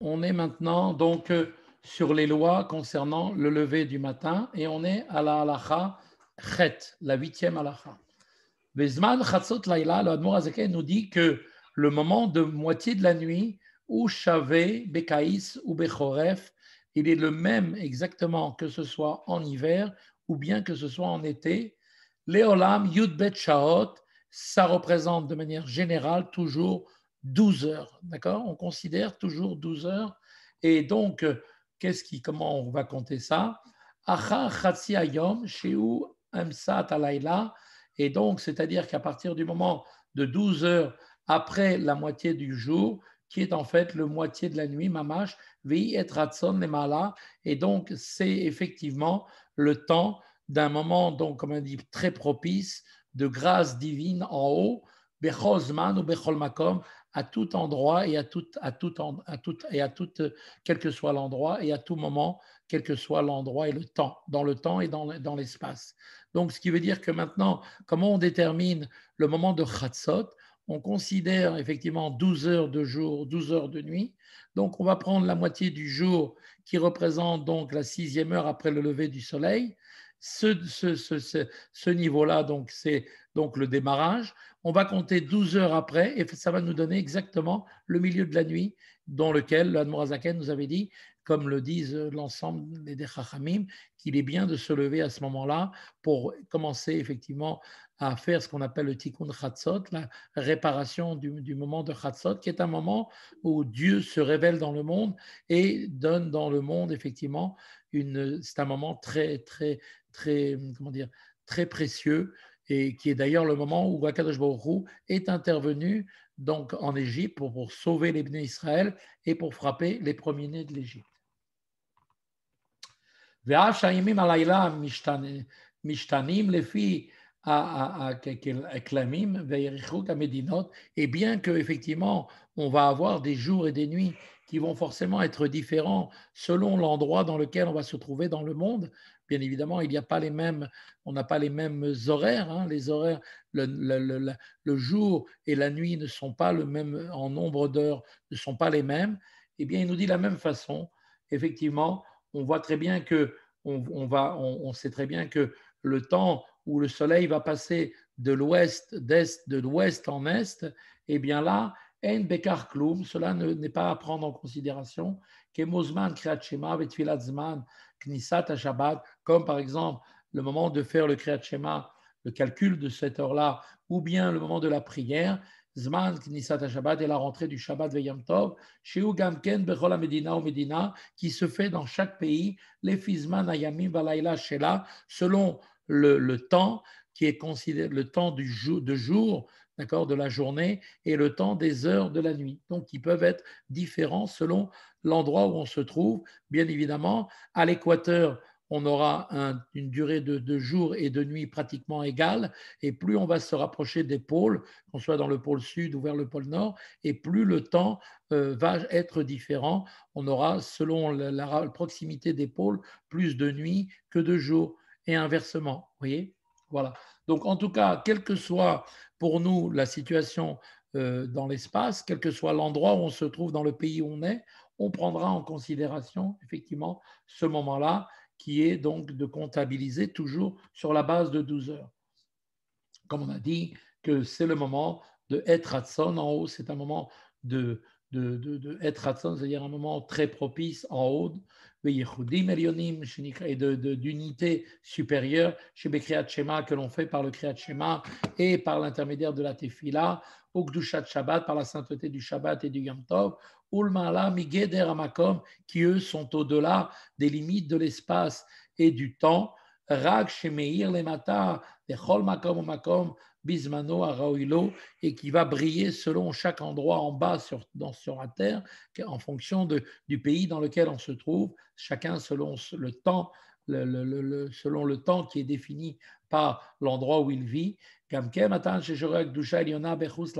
On est maintenant donc euh, sur les lois concernant le lever du matin et on est à la halacha chet, la huitième halacha. Bezman chatzot laïla, le Admor nous dit que le moment de moitié de la nuit, ou shavé, bekaïs ou bechoref, il est le même exactement que ce soit en hiver ou bien que ce soit en été. Léolam yudbet shaot, ça représente de manière générale toujours 12 heures. D'accord On considère toujours 12 heures. Et donc, euh, qu'est-ce qui, comment on va compter ça Et donc, c'est-à-dire qu'à partir du moment de 12 heures après la moitié du jour, qui est en fait le moitié de la nuit, mamash, vi et ratson Et donc, c'est effectivement le temps d'un moment, donc, comme on dit, très propice, de grâce divine en haut, à tout endroit et à tout, à tout, et à tout, quel soit l'endroit et à tout moment, quel que soit l'endroit et le temps, dans le temps et dans, l'espace. Donc, ce qui veut dire que maintenant, comment on détermine le moment de Khatsot On considère effectivement 12 heures de jour, 12 heures de nuit. Donc, on va prendre la moitié du jour qui représente donc la sixième heure après le lever du soleil ce, ce, niveau-là, donc c'est donc le démarrage. On va compter 12 heures après et ça va nous donner exactement le milieu de la nuit dans lequel l'Admorazaken nous avait dit, comme le disent l'ensemble des Dechachamim, qu'il est bien de se lever à ce moment-là pour commencer effectivement à faire ce qu'on appelle le tikkun Hatzot la réparation du, moment de chatzot, qui est un moment où Dieu se révèle dans le monde et donne dans le monde effectivement une. C'est un moment très très très, comment dire, très précieux et qui est d'ailleurs le moment où Wakadosh Baruch est intervenu donc en Égypte pour, pour sauver les bénis Israël et pour frapper les premiers-nés de l'Égypte. Et bien qu'effectivement, on va avoir des jours et des nuits qui vont forcément être différents selon l'endroit dans lequel on va se trouver dans le monde, Bien évidemment, il n'y a pas les mêmes, on n'a pas les mêmes horaires. Hein. les horaires, le, jour et la nuit ne sont pas le même en nombre d'heures, ne sont pas les mêmes. Eh bien, il nous dit de la même façon. Effectivement, on voit très bien que on, va, on, sait très bien que le temps où le soleil va passer de l'ouest, d'est, de l'ouest en est, eh bien là, en bekar cela n'est pas à prendre en considération qui est Zman, comme par exemple le moment de faire le Kriyat Shema, le calcul de cette heure-là, ou bien le moment de la prière, Zman Knissat Shabbat et la rentrée du Shabbat Veyam Tov, Sheu Gamken Bechol Medina ou Medina, qui se fait dans chaque pays, les Fizman Ayamim Valaila, Shela, selon le, le temps qui est considéré le temps du jour, de jour de la journée et le temps des heures de la nuit. Donc, ils peuvent être différents selon l'endroit où on se trouve. Bien évidemment, à l'équateur, on aura une durée de, jour et de nuit pratiquement égale, et plus on va se rapprocher des pôles, qu'on soit dans le pôle sud ou vers le pôle nord, et plus le temps euh, va être différent. On aura, selon la, proximité des pôles, plus de nuits que de jours, et inversement. Vous voyez Voilà. Donc en tout cas, quelle que soit pour nous la situation euh, dans l'espace, quel que soit l'endroit où on se trouve, dans le pays où on est, on prendra en considération effectivement ce moment-là qui est donc de comptabiliser toujours sur la base de 12 heures. Comme on a dit que c'est le moment de être son en haut, c'est un moment de, de, de, de être c'est-à-dire un moment très propice en haut, et d'unité supérieure chez Shema que l'on fait par le Kriat Shema et par l'intermédiaire de la Tefila, au Shabbat, par la sainteté du Shabbat et du Yom Tov, Ulmala, Migeder qui eux sont au-delà des limites de l'espace et du temps. Rak, Shemeir Lemata Bismano, et qui va briller selon chaque endroit en bas sur, dans, sur la terre, en fonction de, du pays dans lequel on se trouve, chacun selon le temps, le, le, selon le temps qui est défini par l'endroit où il vit. Gamke matan Sheshorek, Dusha, Eliona, Bechus,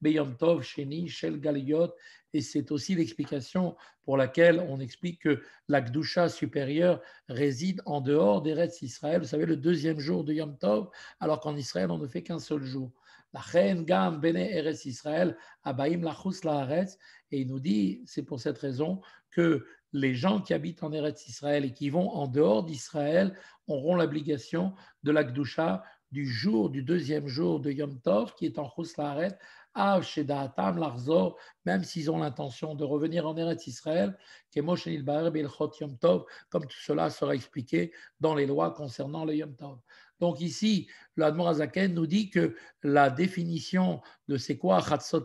Beyom Tov, Sheni, Shel Galiot, et c'est aussi l'explication pour laquelle on explique que l'Akdoucha supérieure réside en dehors d'Eretz Israël, vous savez, le deuxième jour de Yom Tov, alors qu'en Israël, on ne fait qu'un seul jour. La Gam Bene Eretz Israël, Abaim Lachus Laaretz, et il nous dit, c'est pour cette raison que les gens qui habitent en Eretz Israël et qui vont en dehors d'Israël auront l'obligation de l'Akdoucha du jour, du deuxième jour de Yom Tov, qui est en Chuslaret, même s'ils ont l'intention de revenir en Eretz Israël, ben comme tout cela sera expliqué dans les lois concernant le Yom Tov. Donc ici, l'Admor nous dit que la définition de c'est quoi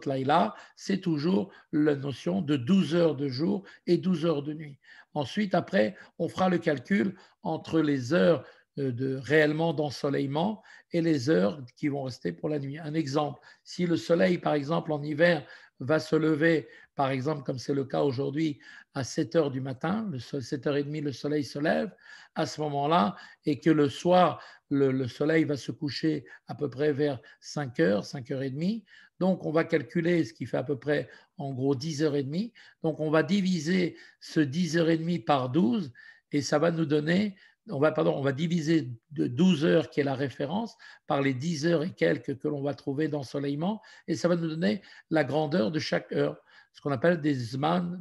Laila, c'est toujours la notion de 12 heures de jour et 12 heures de nuit. Ensuite, après, on fera le calcul entre les heures euh, de réellement d'ensoleillement et les heures qui vont rester pour la nuit. Un exemple, si le soleil, par exemple, en hiver, va se lever, par exemple, comme c'est le cas aujourd'hui, à 7 h du matin, 7h30, le soleil se lève à ce moment-là, et que le soir, le, soleil va se coucher à peu près vers 5 h 5h30. Donc, on va calculer ce qui fait à peu près, en gros, 10h30. Donc, on va diviser ce 10h30 par 12, et ça va nous donner on va, diviser de 12 heures qui est la référence par les 10 heures et quelques que l'on va trouver d'ensoleillement et ça va nous donner la grandeur de chaque heure, ce qu'on appelle des,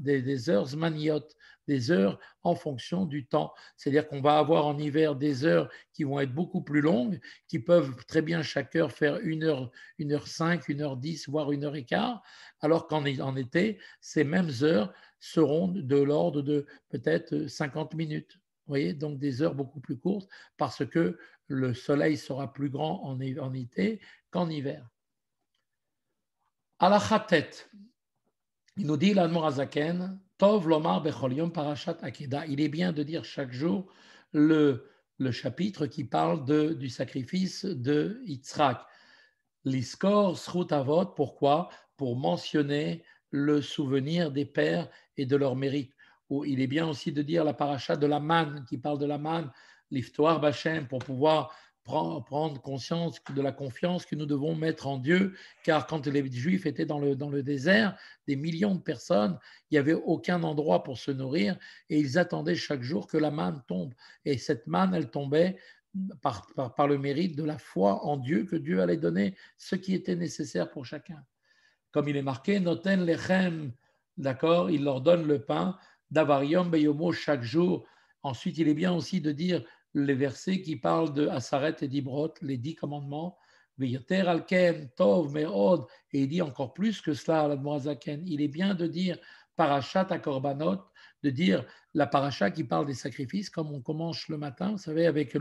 des, heures zmaniotes, des heures en fonction du temps. C'est-à-dire qu'on va avoir en hiver des heures qui vont être beaucoup plus longues, qui peuvent très bien chaque heure faire 1 heure, 1 heure 5, 1 heure 10, voire 1 heure et quart, alors qu'en été, ces mêmes heures seront de l'ordre de peut-être 50 minutes voyez, donc des heures beaucoup plus courtes parce que le soleil sera plus grand en, été qu'en hiver. À la il nous dit l'Admorazaken, Tov Lomar Il est bien de dire chaque jour le, chapitre qui parle du sacrifice de Yitzhak. L'iskor pourquoi Pour mentionner le souvenir des pères et de leur mérite il est bien aussi de dire la paracha de la manne, qui parle de la manne, l'histoire Bachem, pour pouvoir prendre conscience de la confiance que nous devons mettre en Dieu, car quand les Juifs étaient dans le, désert, des millions de personnes, il n'y avait aucun endroit pour se nourrir, et ils attendaient chaque jour que la manne tombe. Et cette manne, elle tombait par, par le mérite de la foi en Dieu, que Dieu allait donner ce qui était nécessaire pour chacun. Comme il est marqué, Noten Lechem, d'accord, il leur donne le pain, d'avoir Beyomo chaque jour. Ensuite, il est bien aussi de dire les versets qui parlent de Asaret et d'Ibrot, les dix commandements. Veyoter Alken, Tov, et il dit encore plus que cela, Zaken. Il est bien de dire Parachat à Korbanot, de dire la paracha qui parle des sacrifices, comme on commence le matin, vous savez, avec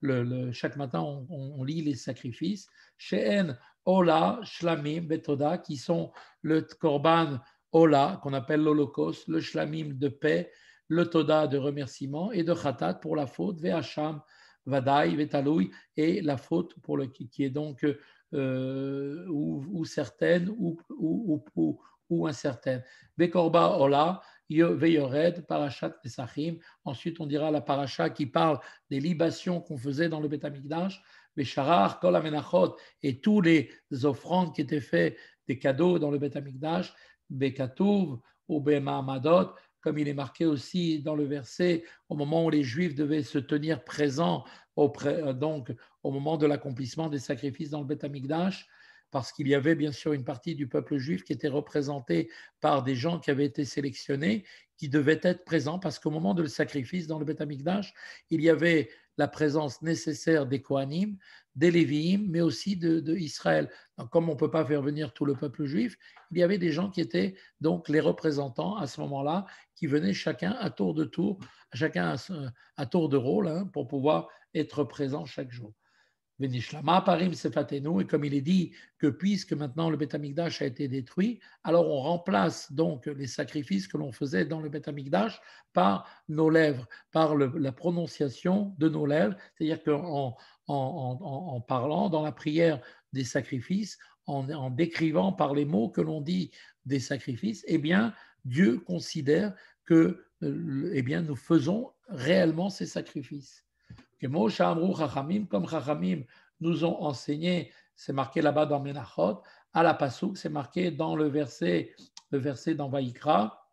le, chaque matin, on, lit les sacrifices. Sheen, Ola, Shlamim, Betoda, qui sont le Korban Ola, qu'on appelle l'Holocauste, le Shlamim de paix, le Toda de remerciement et de Khatat pour la faute, Ve'acham, Vadaï, Taloui, et la faute pour le, qui est donc euh, ou, certaine ou, ou, ou, ou incertaine. Ola, Parachat Sachim. Ensuite, on dira la parasha qui parle des libations qu'on faisait dans le Betamikdash, Besharar, Kol Amenachot, et tous les offrandes qui étaient faites, des cadeaux dans le Betamikdash, Bekatouv ou Bemahamadot, comme il est marqué aussi dans le verset, au moment où les Juifs devaient se tenir présents, euh, donc au moment de l'accomplissement des sacrifices dans le Beth Amikdash, parce qu'il y avait bien sûr une partie du peuple juif qui était représentée par des gens qui avaient été sélectionnés, qui devaient être présents, parce qu'au moment de le sacrifice dans le Beth Amikdash, il y avait la présence nécessaire des Kohanim, des mais aussi de, Israël. comme on ne peut pas faire venir tout le peuple juif, il y avait des gens qui étaient donc les représentants à ce moment-là, qui venaient chacun à tour de tour, chacun à, tour de rôle, hein, pour pouvoir être présent chaque jour. Venishlama parim et comme il est dit que puisque maintenant le Betamikdash a été détruit, alors on remplace donc les sacrifices que l'on faisait dans le Betamikdash par nos lèvres, par la prononciation de nos lèvres, c'est-à-dire qu'en en, parlant dans la prière des sacrifices, en, décrivant par les mots que l'on dit des sacrifices, eh bien, Dieu considère que euh, eh bien, nous faisons réellement ces sacrifices. Comme Chachamim nous ont enseigné, c'est marqué là-bas dans Menachot, à la Passouk, c'est marqué dans le verset, le verset dans Vaikra.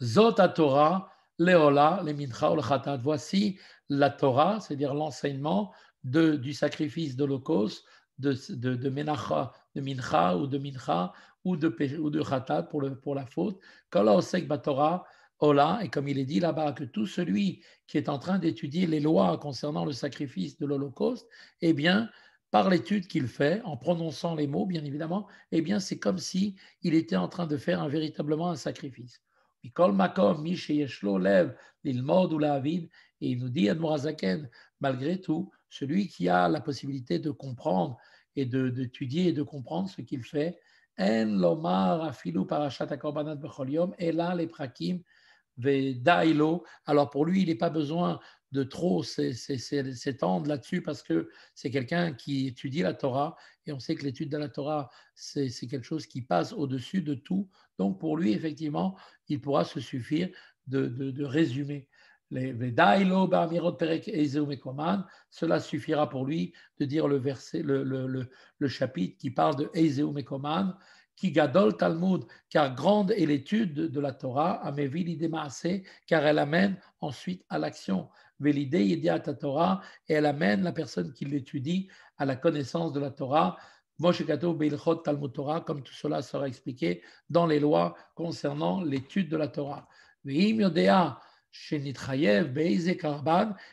Zot Torah, Leola, Lemincha, Olchatat. Voici la Torah, c'est-à-dire l'enseignement du sacrifice d'Holocauste, de, de, de, Menacha, de Mincha ou de Mincha ou de, ou de Khatat pour, le, pour la faute. Torah, Ola, et comme il est dit là-bas, que tout celui qui est en train d'étudier les lois concernant le sacrifice de l'Holocauste, eh bien, par l'étude qu'il fait, en prononçant les mots, bien évidemment, eh bien, c'est comme si il était en train de faire un, véritablement un sacrifice. Mikol Makom, Mish Yeshlo, Lev, ou la'avid » Et il nous dit, Admorazaken, malgré tout, celui qui a la possibilité de comprendre et d'étudier et de comprendre ce qu'il fait, en lomar afilu parashat et là les alors pour lui, il n'est pas besoin de trop s'étendre là-dessus parce que c'est quelqu'un qui étudie la Torah et on sait que l'étude de la Torah, c'est quelque chose qui passe au-dessus de tout. Donc pour lui, effectivement, il pourra se suffire de résumer. Cela suffira pour lui de dire le, verset, le, chapitre qui parle de Ezeumekoman, qui gadol Talmud, car grande est l'étude de la Torah, amevilide car elle amène ensuite à l'action. Velide yediata Torah, et elle amène la personne qui l'étudie à la connaissance de la Torah. Beilchot Talmud Torah, comme tout cela sera expliqué dans les lois concernant l'étude de la Torah. Veim yodea, chez Nitraïev,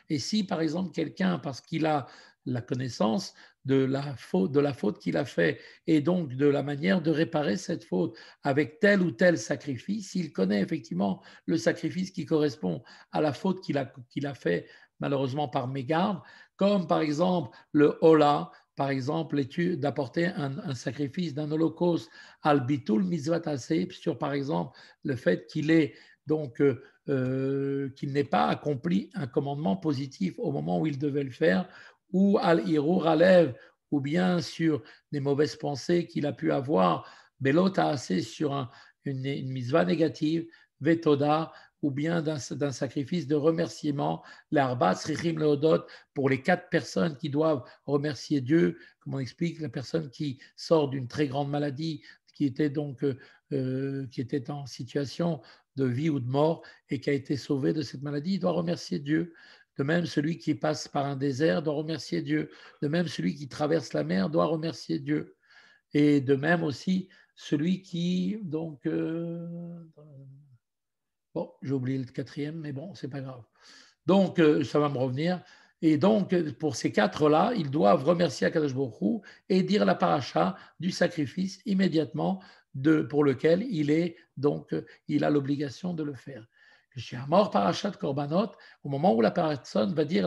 Et si, par exemple, quelqu'un, parce qu'il a la connaissance de la faute, faute qu'il a fait et donc de la manière de réparer cette faute avec tel ou tel sacrifice, s'il connaît effectivement le sacrifice qui correspond à la faute qu'il a, qu'il a fait malheureusement par mégarde, comme par exemple le hola, par exemple d'apporter un, sacrifice d'un holocauste al bitul mitzvat sur par exemple le fait qu'il est donc euh, euh, qu'il n'ait pas accompli un commandement positif au moment où il devait le faire, ou al irur ou bien sur des mauvaises pensées qu'il a pu avoir, belot a assez sur une, misva négative, vetoda, ou bien d'un sacrifice de remerciement, l'arba, srichim leodot, pour les quatre personnes qui doivent remercier Dieu, comme on explique, la personne qui sort d'une très grande maladie, qui était donc euh, euh, qui était en situation de vie ou de mort et qui a été sauvé de cette maladie, il doit remercier Dieu. De même, celui qui passe par un désert doit remercier Dieu. De même, celui qui traverse la mer doit remercier Dieu. Et de même aussi, celui qui, donc, euh, bon, j'ai oublié le quatrième, mais bon, c'est pas grave. Donc, euh, ça va me revenir. Et donc, pour ces quatre-là, ils doivent remercier Akadosh Baruch et dire la paracha du sacrifice immédiatement pour lequel il est donc euh, il a l'obligation de le faire. Je suis par mort parachat korbanot, au moment où la personne va dire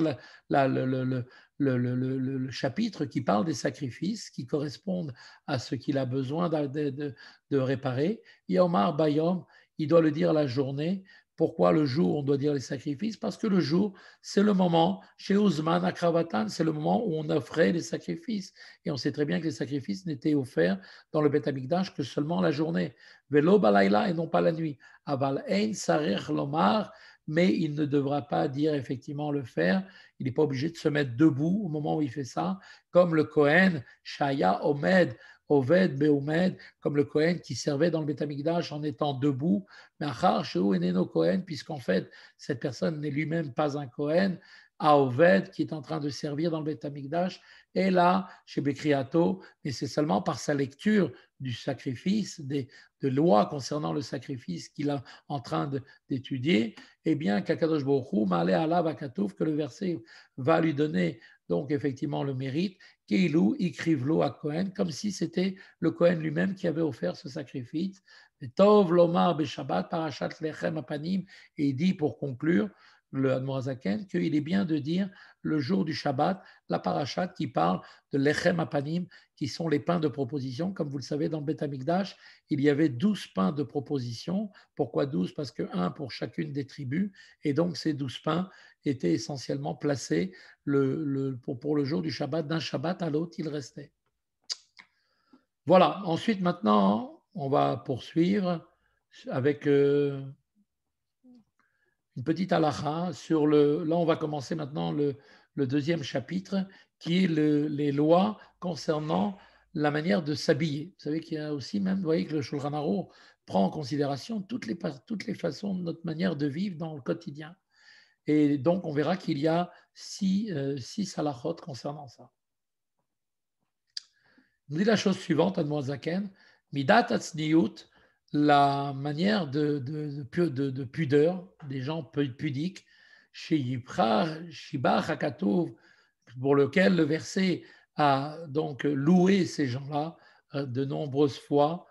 le, chapitre qui parle des sacrifices qui correspondent à ce qu'il a besoin de, de, de réparer, Yomar Bayom, il doit le dire la journée, pourquoi le jour, on doit dire les sacrifices Parce que le jour, c'est le moment, chez Ousmane à Kravatan, c'est le moment où on offrait les sacrifices. Et on sait très bien que les sacrifices n'étaient offerts dans le Betamikdash que seulement la journée. Velo balayla » et non pas la nuit. Aval ein sarir lomar, mais il ne devra pas dire effectivement le faire. Il n'est pas obligé de se mettre debout au moment où il fait ça, comme le Kohen, Shaya, Omed, Oved, Beomed, comme le Kohen qui servait dans le Betamikdash en étant debout, mais Machar, Eneno Kohen, puisqu'en fait, cette personne n'est lui-même pas un Kohen, à Oved qui est en train de servir dans le Betamikdash, et là, chez Bekriato, mais c'est seulement par sa lecture du sacrifice, des, de lois concernant le sacrifice qu'il est en train d'étudier, et eh bien, Kakadosh bochou, Malé Allah Bakatouf, que le verset va lui donner donc effectivement le mérite, Keilou l'eau à Cohen, comme si c'était le Cohen lui-même qui avait offert ce sacrifice. Tov Lomar Shabbat Parashat Lechem Apanim, et il dit pour conclure, le que qu'il est bien de dire le jour du Shabbat, la parachat qui parle de l'Echem Apanim, qui sont les pains de proposition. Comme vous le savez, dans le Betamikdash, il y avait douze pains de proposition. Pourquoi douze Parce que un pour chacune des tribus. Et donc, ces douze pains, était essentiellement placé pour, le jour du Shabbat, d'un Shabbat à l'autre, il restait. Voilà, ensuite maintenant, on va poursuivre avec euh, une petite halakha sur le... Là, on va commencer maintenant le, deuxième chapitre, qui est les lois concernant la manière de s'habiller. Vous savez qu'il y a aussi même, vous voyez que le Shulchan prend en considération toutes les, toutes les façons de notre manière de vivre dans le quotidien. Et donc, on verra qu'il y a six, euh, six concernant ça. On dit la chose suivante, à Zaken, Midat la manière de, de, pudeur des gens pudiques, chez pour lequel le verset a donc loué ces gens-là euh, de nombreuses fois,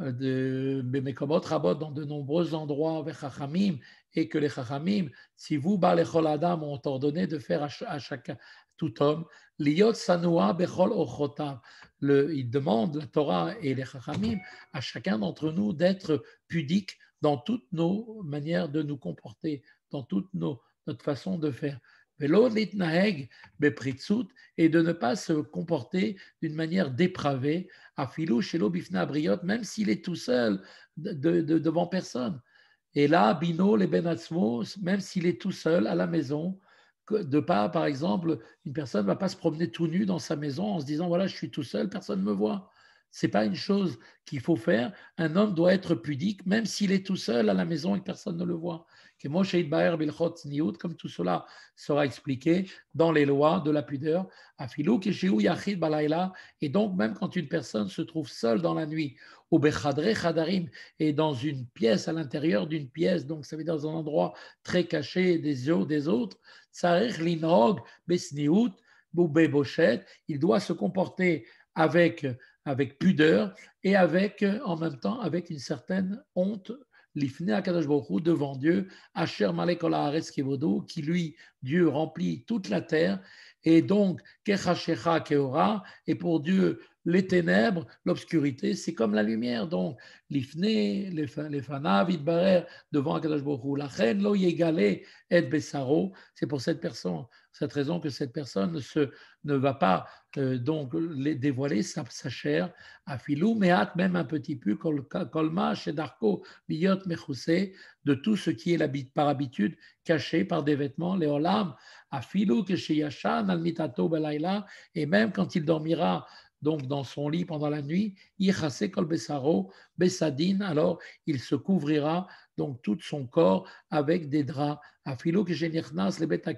euh, de Bemekobot Rabot dans de nombreux endroits avec Chachamim et que les Chachamim, si vous, les Adam, ont ordonné de faire à chacun, tout homme, Liot Sanoa Bechol Ochotav. Il demande, la Torah et les Chachamim, à chacun d'entre nous d'être pudique dans toutes nos manières de nous comporter, dans toutes notre façon de faire et de ne pas se comporter d'une manière dépravée, à filou chez l'obifna briot, même s'il est tout seul devant personne. Et là, Bino, les benatsmos même s'il est tout seul à la maison, de pas, par exemple, une personne ne va pas se promener tout nu dans sa maison en se disant voilà, je suis tout seul, personne ne me voit n'est pas une chose qu'il faut faire. Un homme doit être pudique, même s'il est tout seul à la maison et que personne ne le voit. Comme tout cela sera expliqué dans les lois de la pudeur. Et donc, même quand une personne se trouve seule dans la nuit, ou ou Khadarim, et dans une pièce à l'intérieur d'une pièce, donc ça veut dire dans un endroit très caché des yeux des autres, il doit se comporter avec avec pudeur et avec, euh, en même temps, avec une certaine honte l'ifne Akadosh devant Dieu, Asher qui lui, Dieu remplit toute la terre, et donc Kechashecha Keora, et pour Dieu, les ténèbres, l'obscurité, c'est comme la lumière. Donc, l'Ifné, les fanav, devant Akadosh lo yegale et besaro, c'est pour cette personne cette raison que cette personne se, ne va pas euh, donc les dévoiler sa, chair à filou, mais hâte même un petit peu colma chez Darko biyot mechusé de tout ce qui est par habitude caché par des vêtements les olam à filou que chez Yachan, al mitato belaila et même quand il dormira donc dans son lit pendant la nuit, il kol besaro besadin, alors il se couvrira donc tout son corps, avec des draps. Afilo que les bêtes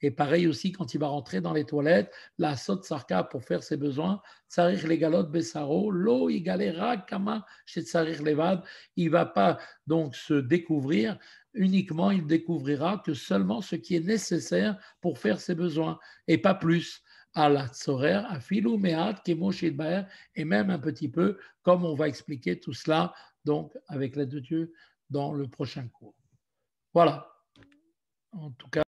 et pareil aussi quand il va rentrer dans les toilettes, la sot sarka pour faire ses besoins, tsarir les besaro, lo galera kama chez tsarir levad, il va pas donc se découvrir, uniquement il découvrira que seulement ce qui est nécessaire pour faire ses besoins, et pas plus à la tsorer, à filou mehat, et même un petit peu, comme on va expliquer tout cela, donc avec l'aide de Dieu, dans le prochain cours. Voilà. En tout cas.